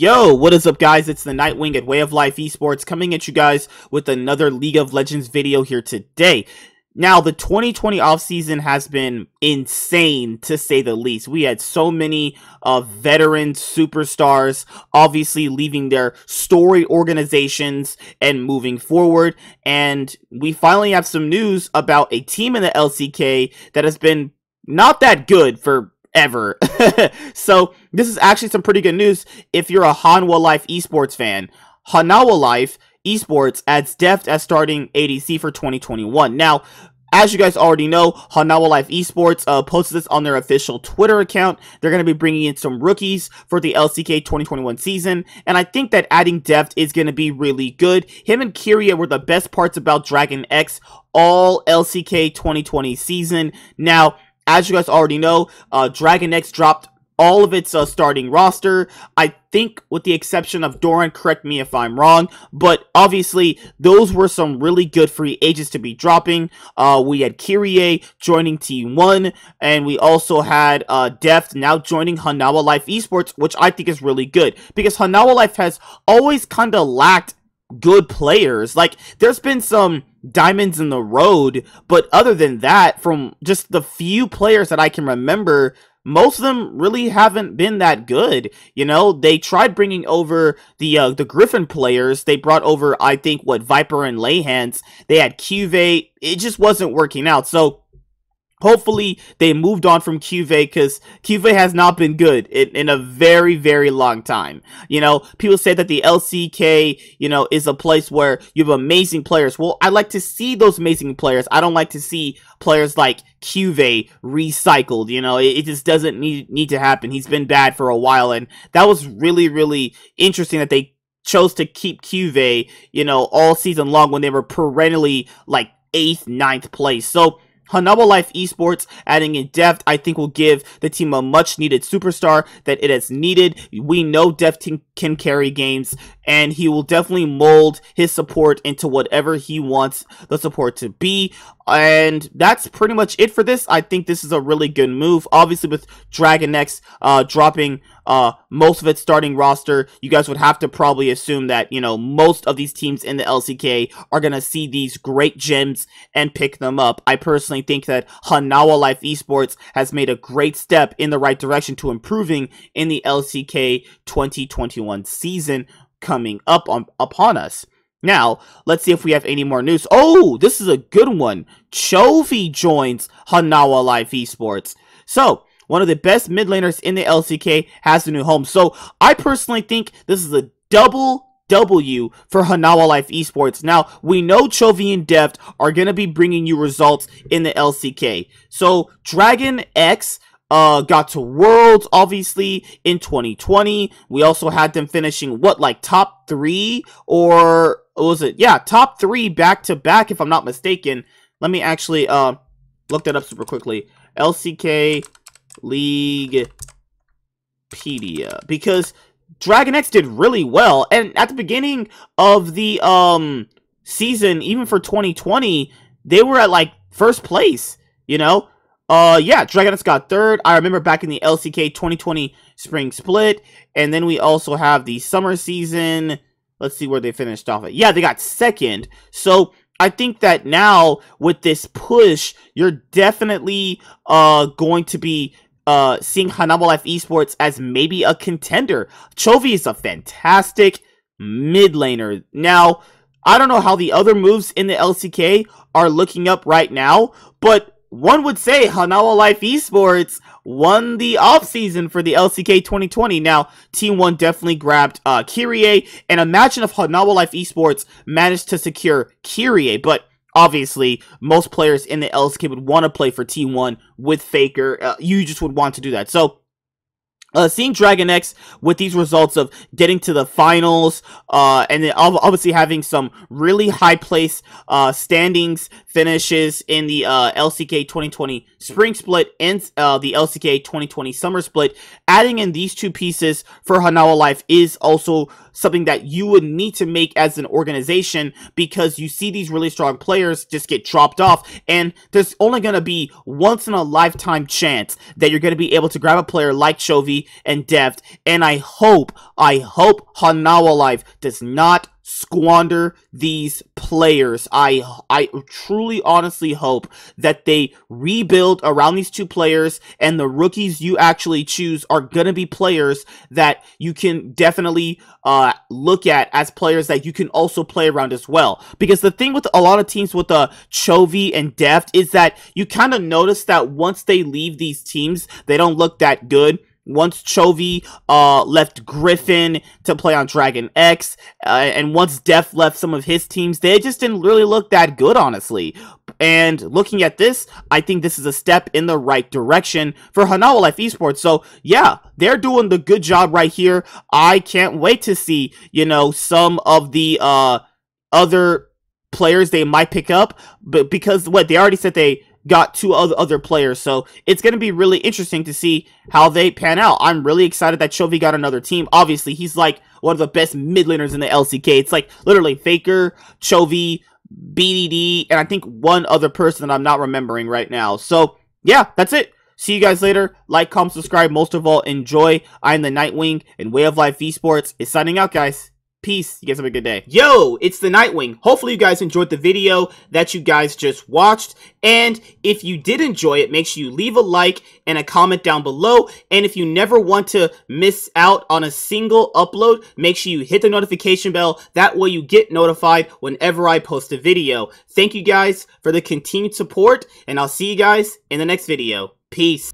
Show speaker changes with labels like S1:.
S1: Yo, what is up guys? It's the Nightwing at Way of Life Esports coming at you guys with another League of Legends video here today. Now, the 2020 offseason has been insane to say the least. We had so many uh, veteran superstars obviously leaving their story organizations and moving forward. And we finally have some news about a team in the LCK that has been not that good for ever. so this is actually some pretty good news if you're a Hanwha Life esports fan. Hanawa Life esports adds depth as starting ADC for 2021. Now, as you guys already know, Hanawa Life Esports uh, posted this on their official Twitter account. They're going to be bringing in some rookies for the LCK 2021 season, and I think that adding depth is going to be really good. Him and Kiria were the best parts about Dragon X all LCK 2020 season. Now, as you guys already know, uh, Dragon X dropped all of its uh, starting roster. I think, with the exception of Doran, correct me if I'm wrong, but obviously those were some really good free agents to be dropping. Uh, we had Kyrie joining T1, and we also had uh, Deft now joining Hanawa Life Esports, which I think is really good because Hanawa Life has always kind of lacked good players. Like, there's been some diamonds in the road. But other than that, from just the few players that I can remember, most of them really haven't been that good. You know, they tried bringing over the uh, the Griffin players. They brought over, I think, what Viper and Layhands. They had Cuvate. It just wasn't working out. So hopefully they moved on from Cuvée because Cuvée has not been good in, in a very, very long time. You know, people say that the LCK, you know, is a place where you have amazing players. Well, I like to see those amazing players. I don't like to see players like Cuvée recycled. You know, it, it just doesn't need, need to happen. He's been bad for a while, and that was really, really interesting that they chose to keep Cuvée, you know, all season long when they were perennially like eighth, ninth place. So, Hanawa Life Esports adding in depth, I think will give the team a much needed superstar that it has needed. We know Def can carry games, and he will definitely mold his support into whatever he wants the support to be. And that's pretty much it for this. I think this is a really good move. Obviously, with Dragon X uh, dropping uh, most of its starting roster, you guys would have to probably assume that, you know, most of these teams in the LCK are going to see these great gems and pick them up. I personally think that Hanawa Life Esports has made a great step in the right direction to improving in the LCK 2021 season coming up on, upon us. Now, let's see if we have any more news. Oh, this is a good one. Chovy joins Hanawa Life Esports. So, one of the best mid laners in the LCK, has a new home. So I personally think this is a double W for Hanawa Life Esports. Now, we know Chovy and Deft are going to be bringing you results in the LCK. So, Dragon X uh, got to Worlds, obviously, in 2020. We also had them finishing, what, like top three? Or was it? Yeah, top three back to back, if I'm not mistaken. Let me actually uh, look that up super quickly. LCK Leaguepedia because Dragon X did really well, and at the beginning of the um season, even for 2020, they were at like first place. You know, uh, yeah, Dragon X got third. I remember back in the LCK 2020 spring split, and then we also have the summer season. Let's see where they finished off at. Yeah, they got second. So I think that now with this push, you're definitely uh, going to be uh, seeing Hanama Life Esports as maybe a contender. Chovy is a fantastic mid laner. Now, I don't know how the other moves in the LCK are looking up right now, but one would say Hanawa Life Esports won the offseason for the LCK 2020. Now, Team 1 definitely grabbed uh, Kyrie, and imagine if Hanawa Life Esports managed to secure Kyrie, but obviously most players in the LSK would want to play for T1 with Faker. Uh, you just would want to do that. So uh, seeing Dragon X with these results of getting to the finals, uh, and then obviously having some really high place uh, standings finishes in the uh, LCK 2020 Spring Split and uh, the LCK 2020 Summer Split. Adding in these two pieces for Hanawa Life is also something that you would need to make as an organization because you see these really strong players just get dropped off and there's only going to be once in a lifetime chance that you're going to be able to grab a player like Chovy and Deft and I hope, I hope Hanawa Life does not squander these players. I I truly honestly hope that they rebuild around these two players and the rookies you actually choose are going to be players that you can definitely uh look at as players that you can also play around as well. Because the thing with a lot of teams with the uh, Chovy and Deft is that you kind of notice that once they leave these teams, they don't look that good once Chovy uh, left Griffin to play on Dragon X, uh, and once Def left some of his teams, they just didn't really look that good, honestly. And looking at this, I think this is a step in the right direction for Hanawa Life Esports. So yeah, they're doing the good job right here. I can't wait to see, you know, some of the uh, other players they might pick up, but because what they already said they got two other other players. So it's going to be really interesting to see how they pan out. I'm really excited that Chovy got another team. Obviously, he's like one of the best mid laners in the LCK. It's like literally Faker, Chovy, BDD, and I think one other person that I'm not remembering right now. So yeah, that's it. See you guys later. Like, comment, subscribe. Most of all, enjoy. I'm the Nightwing and Way of Life Esports is signing out, guys. Peace. You guys have a good day. Yo, it's the Nightwing. Hopefully you guys enjoyed the video that you guys just watched. And if you did enjoy it, make sure you leave a like and a comment down below. And if you never want to miss out on a single upload, make sure you hit the notification bell. That way you get notified whenever I post a video. Thank you guys for the continued support, and I'll see you guys in the next video. Peace.